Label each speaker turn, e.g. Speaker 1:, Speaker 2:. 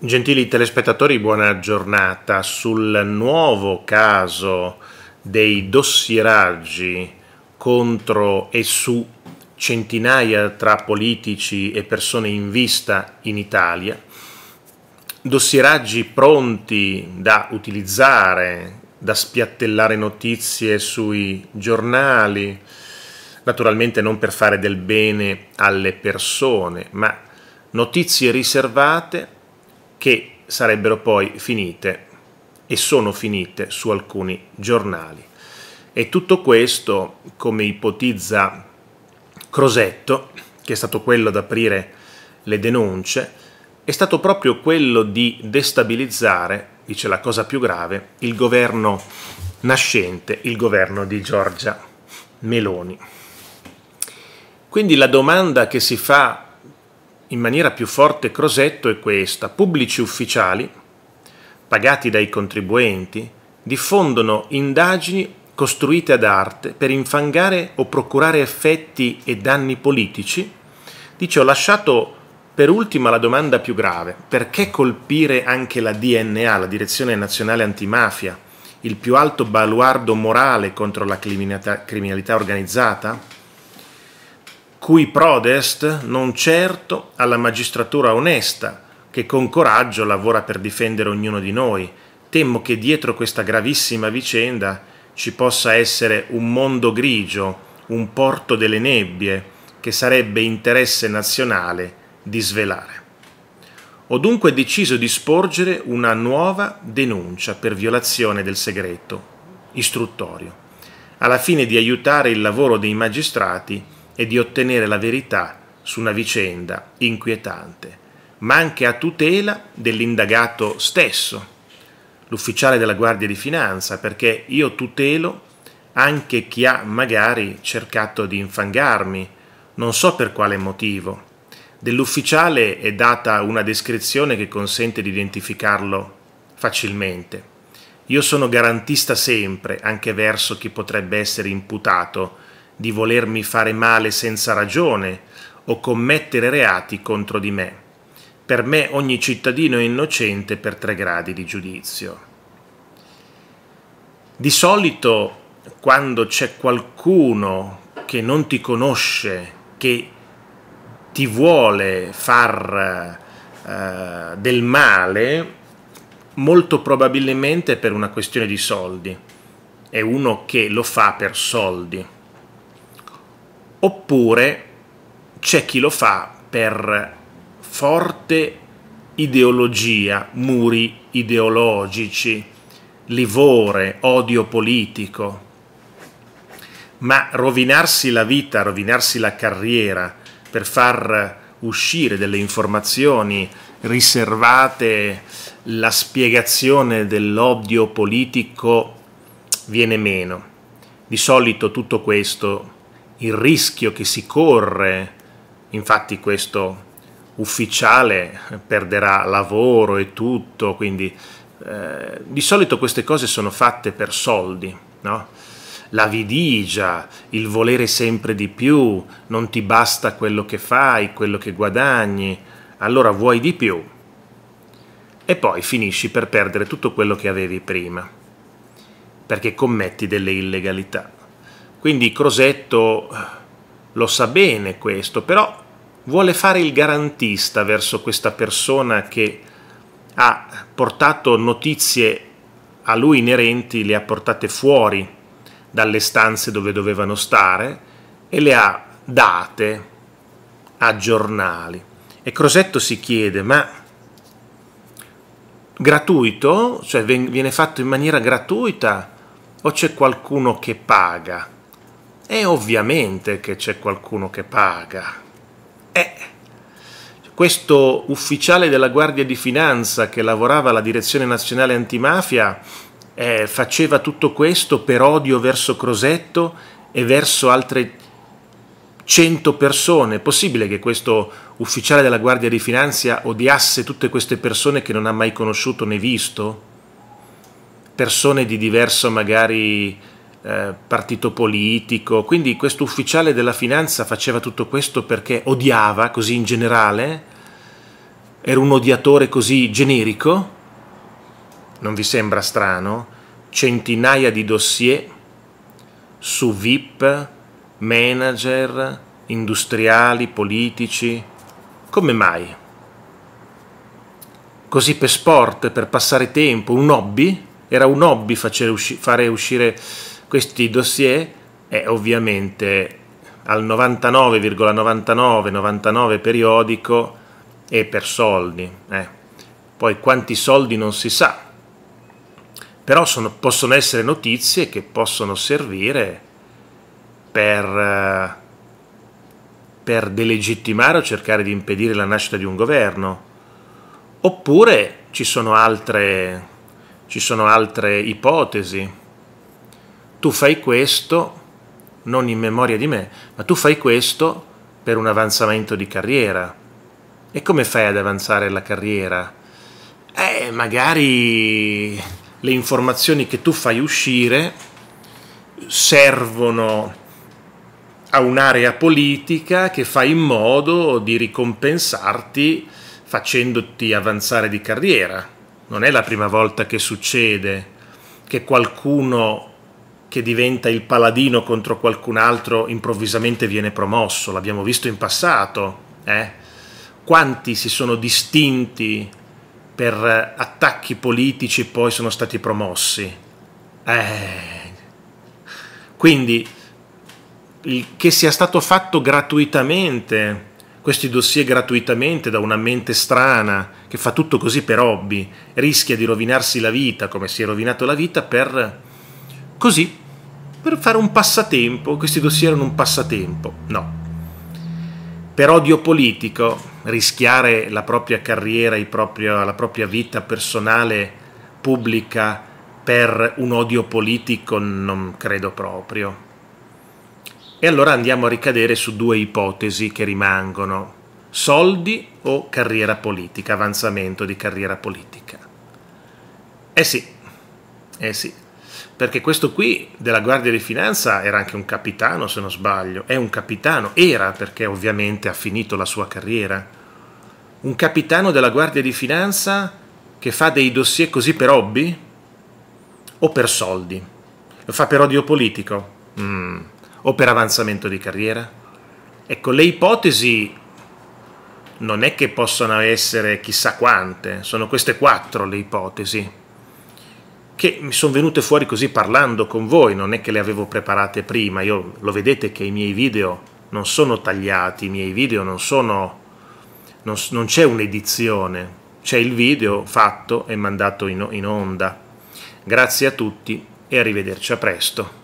Speaker 1: Gentili telespettatori, buona giornata. Sul nuovo caso dei dossieraggi contro e su centinaia tra politici e persone in vista in Italia, dossieraggi pronti da utilizzare, da spiattellare notizie sui giornali, naturalmente non per fare del bene alle persone, ma notizie riservate che sarebbero poi finite e sono finite su alcuni giornali. E tutto questo, come ipotizza Crosetto, che è stato quello ad aprire le denunce, è stato proprio quello di destabilizzare, dice la cosa più grave, il governo nascente, il governo di Giorgia Meloni. Quindi la domanda che si fa in maniera più forte Crosetto è questa. Pubblici ufficiali, pagati dai contribuenti, diffondono indagini costruite ad arte per infangare o procurare effetti e danni politici? Dice ho lasciato per ultima la domanda più grave, perché colpire anche la DNA, la Direzione Nazionale Antimafia, il più alto baluardo morale contro la criminalità organizzata? cui prodest non certo alla magistratura onesta, che con coraggio lavora per difendere ognuno di noi. Temo che dietro questa gravissima vicenda ci possa essere un mondo grigio, un porto delle nebbie, che sarebbe interesse nazionale di svelare. Ho dunque deciso di sporgere una nuova denuncia per violazione del segreto istruttorio, alla fine di aiutare il lavoro dei magistrati e di ottenere la verità su una vicenda inquietante, ma anche a tutela dell'indagato stesso, l'ufficiale della Guardia di Finanza, perché io tutelo anche chi ha magari cercato di infangarmi, non so per quale motivo. Dell'ufficiale è data una descrizione che consente di identificarlo facilmente. Io sono garantista sempre anche verso chi potrebbe essere imputato di volermi fare male senza ragione o commettere reati contro di me. Per me ogni cittadino è innocente per tre gradi di giudizio. Di solito quando c'è qualcuno che non ti conosce, che ti vuole far uh, del male, molto probabilmente per una questione di soldi. È uno che lo fa per soldi oppure c'è chi lo fa per forte ideologia, muri ideologici, livore, odio politico. Ma rovinarsi la vita, rovinarsi la carriera per far uscire delle informazioni riservate, la spiegazione dell'odio politico viene meno. Di solito tutto questo il rischio che si corre, infatti questo ufficiale perderà lavoro e tutto, quindi eh, di solito queste cose sono fatte per soldi, no? la vidigia, il volere sempre di più, non ti basta quello che fai, quello che guadagni, allora vuoi di più e poi finisci per perdere tutto quello che avevi prima, perché commetti delle illegalità. Quindi Crosetto eh, lo sa bene questo, però vuole fare il garantista verso questa persona che ha portato notizie a lui inerenti, le ha portate fuori dalle stanze dove dovevano stare e le ha date a giornali. E Crosetto si chiede, ma gratuito? Cioè viene fatto in maniera gratuita o c'è qualcuno che paga? E ovviamente che c'è qualcuno che paga. Eh, questo ufficiale della Guardia di Finanza che lavorava alla Direzione Nazionale Antimafia eh, faceva tutto questo per odio verso Crosetto e verso altre 100 persone. È possibile che questo ufficiale della Guardia di Finanza odiasse tutte queste persone che non ha mai conosciuto né visto? Persone di diverso magari eh, partito politico, quindi questo ufficiale della finanza faceva tutto questo perché odiava così in generale, era un odiatore così generico, non vi sembra strano? Centinaia di dossier su VIP, manager, industriali, politici, come mai? Così per sport, per passare tempo, un hobby? Era un hobby usci- fare uscire questi dossier è ovviamente al 99,99% ,99 periodico e per soldi. Eh. Poi quanti soldi non si sa, però sono, possono essere notizie che possono servire per, eh, per delegittimare o cercare di impedire la nascita di un governo. Oppure ci sono altre, ci sono altre ipotesi tu fai questo, non in memoria di me, ma tu fai questo per un avanzamento di carriera. E come fai ad avanzare la carriera? Eh, magari le informazioni che tu fai uscire servono a un'area politica che fa in modo di ricompensarti facendoti avanzare di carriera. Non è la prima volta che succede che qualcuno che diventa il paladino contro qualcun altro improvvisamente viene promosso, l'abbiamo visto in passato. Eh? Quanti si sono distinti per attacchi politici e poi sono stati promossi? Eh. Quindi che sia stato fatto gratuitamente, questi dossier gratuitamente da una mente strana che fa tutto così per hobby, rischia di rovinarsi la vita come si è rovinato la vita per così per fare un passatempo, questi dossier erano un passatempo, no. Per odio politico, rischiare la propria carriera, proprio, la propria vita personale, pubblica, per un odio politico non credo proprio. E allora andiamo a ricadere su due ipotesi che rimangono, soldi o carriera politica, avanzamento di carriera politica. Eh sì, eh sì, perché questo qui della Guardia di Finanza era anche un capitano, se non sbaglio, è un capitano, era perché ovviamente ha finito la sua carriera, un capitano della Guardia di Finanza che fa dei dossier così per hobby o per soldi, lo fa per odio politico mm. o per avanzamento di carriera. Ecco, le ipotesi non è che possano essere chissà quante, sono queste quattro le ipotesi che mi sono venute fuori così parlando con voi, non è che le avevo preparate prima, Io, lo vedete che i miei video non sono tagliati, i miei video non sono... non, non c'è un'edizione, c'è il video fatto e mandato in, in onda. Grazie a tutti e arrivederci a presto.